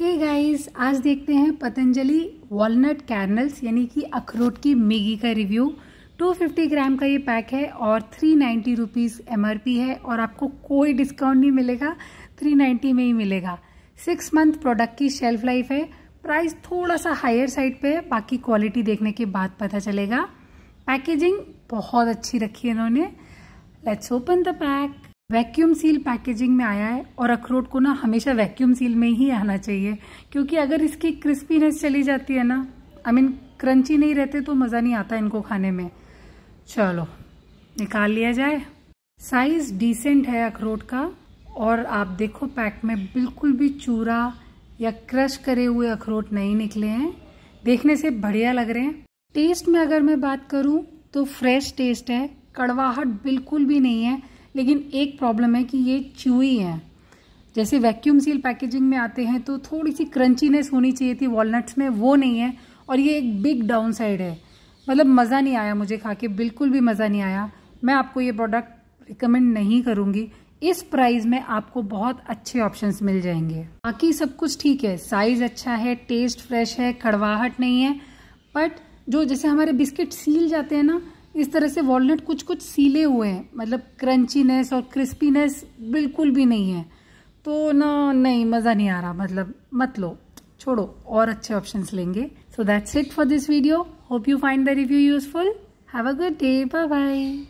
हे hey guys आज देखते हैं पतंजलि वॉलनट कैरनल्स यानी कि अखरोट की मेगी का रिव्यू 250 ग्राम का ये पैक है और 390 नाइन्टी रुपीज़ एम है और आपको कोई डिस्काउंट नहीं मिलेगा 390 में ही मिलेगा सिक्स मंथ प्रोडक्ट की शेल्फ लाइफ है प्राइस थोड़ा सा हायर साइड पे है बाकी क्वालिटी देखने के बाद पता चलेगा पैकेजिंग बहुत अच्छी रखी है इन्होंने let's open the pack vacuum seal packaging में आया है और अखरोट को ना हमेशा वैक्यूम सील में ही आना चाहिए क्योंकि अगर इसकी क्रिस्पीनेस चली जाती है ना आई मीन क्रंची नहीं रहते तो मज़ा नहीं आता इनको खाने में चलो निकाल लिया जाए साइज़ डिसेंट है अखरोट का और आप देखो पैक में बिल्कुल भी चूरा या क्रश करे हुए अखरोट नहीं निकले हैं देखने से बढ़िया लग रहे हैं टेस्ट में अगर मैं बात करूं तो फ्रेश टेस्ट है कड़वाहट बिल्कुल भी नहीं है लेकिन एक प्रॉब्लम है कि ये च्यूई है जैसे वैक्यूम सील पैकेजिंग में आते हैं तो थोड़ी सी क्रंचीनेस होनी चाहिए थी वॉलनट्स में वो नहीं है और ये एक बिग डाउन साइड है मतलब मज़ा नहीं आया मुझे खा के बिल्कुल भी मज़ा नहीं आया मैं आपको ये प्रोडक्ट रिकमेंड नहीं करूँगी इस प्राइस में आपको बहुत अच्छे ऑप्शंस मिल जाएंगे बाकी सब कुछ ठीक है साइज अच्छा है टेस्ट फ्रेश है कड़वाहट नहीं है बट जो जैसे हमारे बिस्किट सील जाते हैं ना इस तरह से वॉलनट कुछ कुछ सीले हुए हैं मतलब क्रंचीनेस और क्रिस्पीनेस बिल्कुल भी नहीं है तो ना नहीं मज़ा नहीं आ रहा मतलब मत लो छोड़ो और अच्छे ऑप्शन लेंगे so that's it for this video hope you find the review useful have a good day bye bye